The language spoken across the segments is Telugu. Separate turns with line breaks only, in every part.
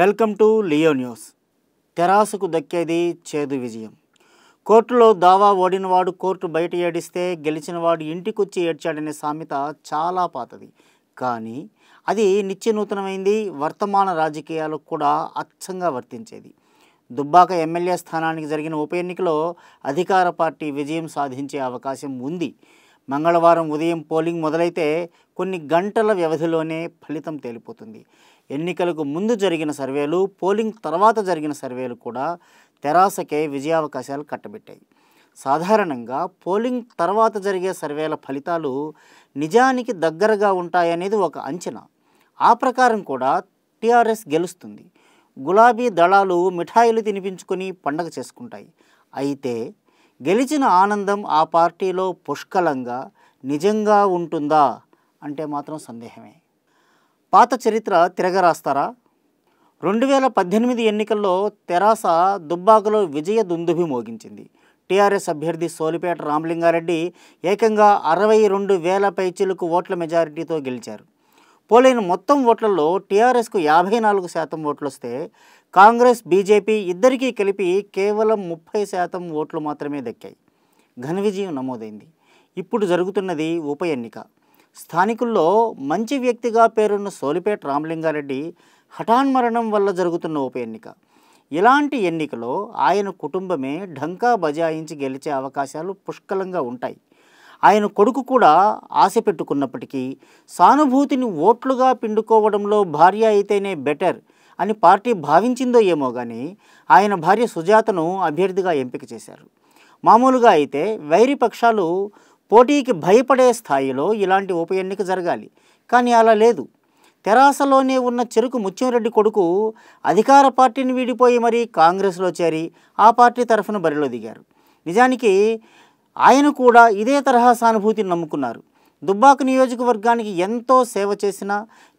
వెల్కమ్ టు లియో న్యూస్ తెరాసుకు దక్కేది చేదు విజయం కోర్టులో దావా ఓడినవాడు కోర్టు బయట ఏడిస్తే గెలిచినవాడు ఇంటికొచ్చి ఏడ్చాడనే సామెత చాలా పాతది కానీ అది నిత్యనూతనమైంది వర్తమాన రాజకీయాలకు కూడా అచ్చంగా వర్తించేది దుబ్బాక ఎమ్మెల్యే స్థానానికి జరిగిన ఉప ఎన్నికలో అధికార పార్టీ విజయం సాధించే అవకాశం ఉంది మంగళవారం ఉదయం పోలింగ్ మొదలైతే కొన్ని గంటల వ్యవధిలోనే ఫలితం తేలిపోతుంది ఎన్నికలకు ముందు జరిగిన సర్వేలు పోలింగ్ తర్వాత జరిగిన సర్వేలు కూడా తెరాసకే విజయావకాశాలు కట్టబెట్టాయి సాధారణంగా పోలింగ్ తర్వాత జరిగే సర్వేల ఫలితాలు నిజానికి దగ్గరగా ఉంటాయనేది ఒక అంచనా ఆ ప్రకారం కూడా టీఆర్ఎస్ గెలుస్తుంది గులాబీ దళాలు మిఠాయిలు తినిపించుకొని పండగ చేసుకుంటాయి అయితే గెలిచిన ఆనందం ఆ పార్టీలో పుష్కలంగా నిజంగా ఉంటుందా అంటే మాత్రం సందేహమే పాత చరిత్ర తిరగరాస్తారా రెండు వేల పద్దెనిమిది ఎన్నికల్లో తెరాస దుబ్బాకలో విజయ దుందుభి మోగించింది టీఆర్ఎస్ అభ్యర్థి సోలిపేట రామలింగారెడ్డి ఏకంగా అరవై రెండు వేల పైచీలకు ఓట్ల మెజారిటీతో గెలిచారు పోలైన మొత్తం ఓట్లలో టీఆర్ఎస్కు యాభై నాలుగు శాతం ఓట్లు వస్తే కాంగ్రెస్ బీజేపీ ఇద్దరికీ కలిపి కేవలం ముప్పై శాతం ఓట్లు మాత్రమే దక్కాయి ఘన విజయం నమోదైంది ఇప్పుడు జరుగుతున్నది ఉప ఎన్నిక స్థానికుల్లో మంచి వ్యక్తిగా పేరున్న సోలిపేట రామలింగారెడ్డి హఠాన్మరణం వల్ల జరుగుతున్న ఉప ఎన్నిక ఇలాంటి ఎన్నికలో ఆయన కుటుంబమే ఢంకా బజాయించి గెలిచే అవకాశాలు పుష్కలంగా ఉంటాయి ఆయన కొడుకు కూడా ఆశ పెట్టుకున్నప్పటికీ సానుభూతిని ఓట్లుగా పిండుకోవడంలో భార్య అయితేనే బెటర్ అని పార్టీ భావించిందో ఏమో కానీ ఆయన భార్య సుజాతను అభ్యర్థిగా ఎంపిక చేశారు మామూలుగా అయితే వైరి పక్షాలు పోటీకి భయపడే స్థాయిలో ఇలాంటి ఉప ఎన్నిక జరగాలి కానీ అలా లేదు తెరాసలోనే ఉన్న చెరుకు ముత్యంరెడ్డి కొడుకు అధికార పార్టీని వీడిపోయి మరీ కాంగ్రెస్లో చేరి ఆ పార్టీ తరఫున బరిలో దిగారు నిజానికి ఆయన కూడా ఇదే తరహా సానుభూతిని నమ్ముకున్నారు దుబ్బాక నియోజకవర్గానికి ఎంతో సేవ చేసిన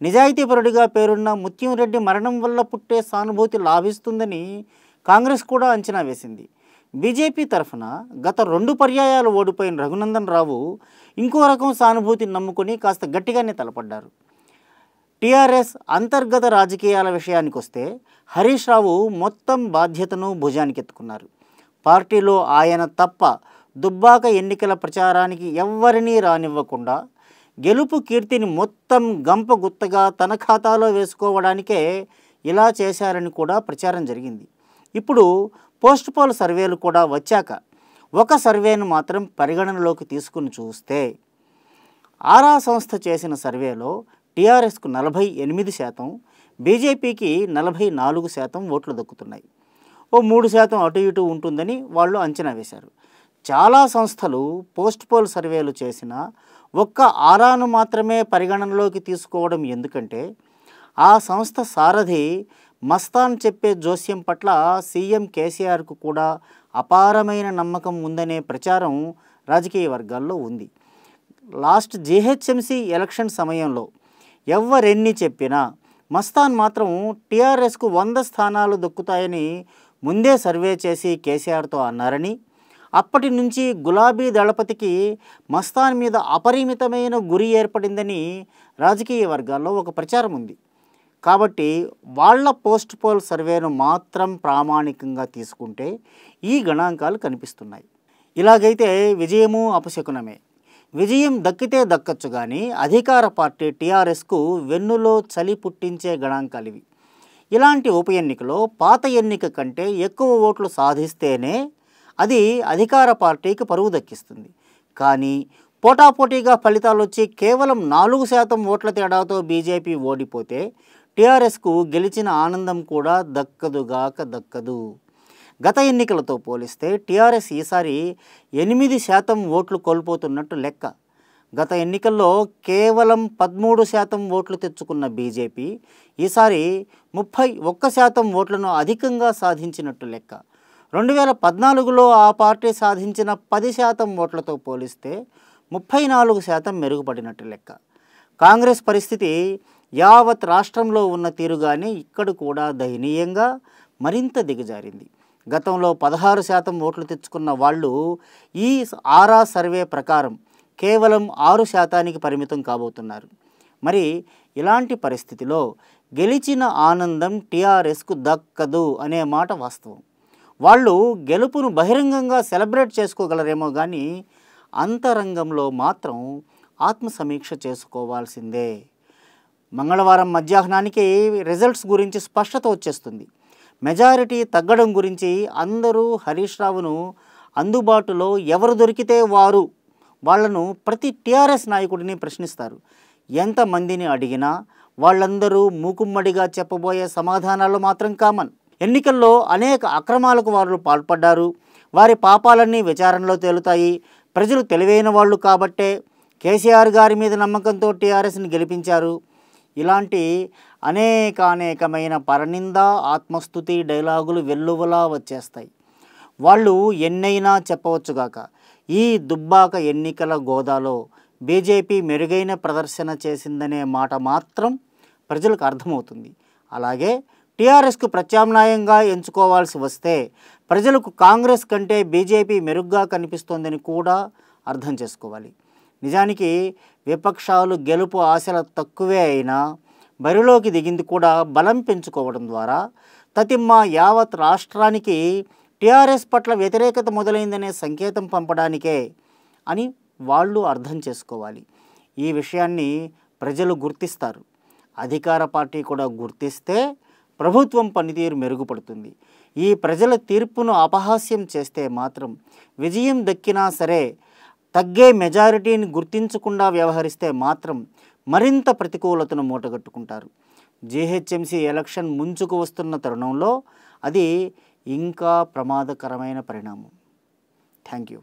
నిజాయితీపరుడిగా పేరున్న ముత్యంరెడ్డి మరణం వల్ల పుట్టే సానుభూతి లాభిస్తుందని కాంగ్రెస్ కూడా అంచనా వేసింది బీజేపీ తరఫున గత రెండు పర్యాయాలు ఓడిపోయిన రఘునందన్ రావు ఇంకో రకం సానుభూతిని నమ్ముకొని కాస్త గట్టిగానే తలపడ్డారు టీఆర్ఎస్ అంతర్గత రాజకీయాల విషయానికి వస్తే హరీష్ రావు మొత్తం బాధ్యతను భుజానికి ఎత్తుకున్నారు పార్టీలో ఆయన తప్ప దుబ్బాక ఎన్నికల ప్రచారానికి ఎవరినీ రానివ్వకుండా గెలుపు కీర్తిని మొత్తం గంప గుత్తగా తన ఖాతాలో వేసుకోవడానికే ఇలా చేశారని కూడా ప్రచారం జరిగింది ఇప్పుడు పోస్ట్ పోల్ సర్వేలు కూడా వచ్చాక ఒక సర్వేను మాత్రం పరిగణనలోకి తీసుకుని చూస్తే ఆరా సంస్థ చేసిన సర్వేలో టీఆర్ఎస్కు నలభై ఎనిమిది శాతం బీజేపీకి నలభై నాలుగు శాతం ఓట్లు దక్కుతున్నాయి ఓ మూడు శాతం అటు ఇటు ఉంటుందని వాళ్ళు అంచనా వేశారు చాలా సంస్థలు పోస్ట్ పోల్ సర్వేలు చేసిన ఒక్క ఆరాను మాత్రమే పరిగణనలోకి తీసుకోవడం ఎందుకంటే ఆ సంస్థ సారథి మస్తాన్ చెప్పే జోస్యం పట్ల సీఎం కేసీఆర్కు కూడా అపారమైన నమ్మకం ఉందనే ప్రచారం రాజకీయ వర్గాల్లో ఉంది లాస్ట్ జీహెచ్ఎంసీ ఎలక్షన్ సమయంలో ఎవరెన్ని చెప్పినా మస్తాన్ మాత్రం టీఆర్ఎస్కు వంద స్థానాలు దొక్కుతాయని ముందే సర్వే చేసి కేసీఆర్తో అన్నారని అప్పటి నుంచి గులాబీ దళపతికి మస్తాన్ మీద అపరిమితమైన గురి ఏర్పడిందని రాజకీయ వర్గాల్లో ఒక ప్రచారం ఉంది కాబట్టి వాళ్ళ పోస్ట్ పోల్ సర్వేను మాత్రం ప్రామాణికంగా తీసుకుంటే ఈ గణాంకాలు కనిపిస్తున్నాయి ఇలాగైతే విజయము అపశకునమే విజయం దక్కితే దక్కచ్చు కానీ అధికార పార్టీ టీఆర్ఎస్కు వెన్నులో చలి పుట్టించే గణాంకాలు ఇవి ఇలాంటి ఉప ఎన్నికలో పాత ఎన్నిక కంటే ఎక్కువ ఓట్లు సాధిస్తేనే అది అధికార పార్టీకి పరువు దక్కిస్తుంది కానీ పోటాపోటీగా ఫలితాలు వచ్చి కేవలం నాలుగు శాతం ఓట్ల తేడాతో బీజేపీ ఓడిపోతే టీఆర్ఎస్కు గెలిచిన ఆనందం కూడా దక్కదుగాక దక్కదు గత ఎన్నికలతో పోలిస్తే టీఆర్ఎస్ ఈసారి ఎనిమిది శాతం ఓట్లు కోల్పోతున్నట్టు లెక్క గత ఎన్నికల్లో కేవలం పదమూడు శాతం ఓట్లు తెచ్చుకున్న బీజేపీ ఈసారి ముప్పై ఒక్క శాతం ఓట్లను అధికంగా సాధించినట్టు లెక్క రెండు వేల పద్నాలుగులో ఆ పార్టీ సాధించిన పది శాతం ఓట్లతో పోలిస్తే ముప్పై నాలుగు శాతం మెరుగుపడినట్టు లెక్క కాంగ్రెస్ పరిస్థితి యావత్ రాష్ట్రంలో ఉన్న తీరుగానే ఇక్కడ కూడా దయనీయంగా మరింత దిగజారింది గతంలో పదహారు శాతం ఓట్లు తెచ్చుకున్న వాళ్ళు ఈ ఆరా సర్వే ప్రకారం కేవలం ఆరు శాతానికి పరిమితం కాబోతున్నారు మరి ఇలాంటి పరిస్థితిలో గెలిచిన ఆనందం టీఆర్ఎస్కు దక్కదు అనే మాట వాస్తవం వాళ్ళు గెలుపును బహిరంగంగా సెలబ్రేట్ చేసుకోగలరేమో కానీ అంతరంగంలో మాత్రం ఆత్మసమీక్ష చేసుకోవాల్సిందే మంగళవారం మధ్యాహ్నానికి రిజల్ట్స్ గురించి స్పష్టత వచ్చేస్తుంది మెజారిటీ తగ్గడం గురించి అందరూ హరీష్ రావును అందుబాటులో ఎవరు దొరికితే వారు వాళ్లను ప్రతి టీఆర్ఎస్ నాయకుడిని ప్రశ్నిస్తారు ఎంతమందిని అడిగినా వాళ్ళందరూ మూకుమ్మడిగా చెప్పబోయే సమాధానాలు మాత్రం కామన్ ఎన్నికల్లో అనేక అక్రమాలకు వారు పాల్పడ్డారు వారి పాపాలన్నీ విచారణలో తేలుతాయి ప్రజలు తెలివైన వాళ్ళు కాబట్టే కేసీఆర్ గారి మీద నమ్మకంతో టీఆర్ఎస్ని గెలిపించారు ఇలాంటి అనేకానేకమైన పరనింద ఆత్మస్థుతి డైలాగులు వెల్లువలా వచ్చేస్తాయి వాళ్ళు ఎన్నైనా చెప్పవచ్చుగాక ఈ దుబ్బాక ఎన్నికల గోదాలో బీజేపీ మెరుగైన ప్రదర్శన చేసిందనే మాట మాత్రం ప్రజలకు అర్థమవుతుంది అలాగే టీఆర్ఎస్కు ప్రత్యామ్నాయంగా ఎంచుకోవాల్సి వస్తే ప్రజలకు కాంగ్రెస్ కంటే బీజేపీ మెరుగ్గా కనిపిస్తోందని కూడా అర్థం చేసుకోవాలి నిజానికి విపక్షాలు గెలుపు ఆశలు తక్కువే అయినా బరిలోకి దిగింది కూడా బలం పెంచుకోవడం ద్వారా తతిమ్మ యావత్ రాష్ట్రానికి టీఆర్ఎస్ పట్ల వ్యతిరేకత మొదలైందనే సంకేతం పంపడానికే అని వాళ్ళు అర్థం చేసుకోవాలి ఈ విషయాన్ని ప్రజలు గుర్తిస్తారు అధికార పార్టీ కూడా గుర్తిస్తే ప్రభుత్వం పనితీరు మెరుగుపడుతుంది ఈ ప్రజల తీర్పును అపహాస్యం చేస్తే మాత్రం విజయం దక్కినా సరే తగ్గే మెజారిటీని గుర్తించకుండా వ్యవహరిస్తే మాత్రం మరింత ప్రతికూలతను మూటగట్టుకుంటారు జీహెచ్ఎంసీ ఎలక్షన్ ముంచుకు వస్తున్న తరుణంలో అది ఇంకా ప్రమాదకరమైన పరిణామం థ్యాంక్ యూ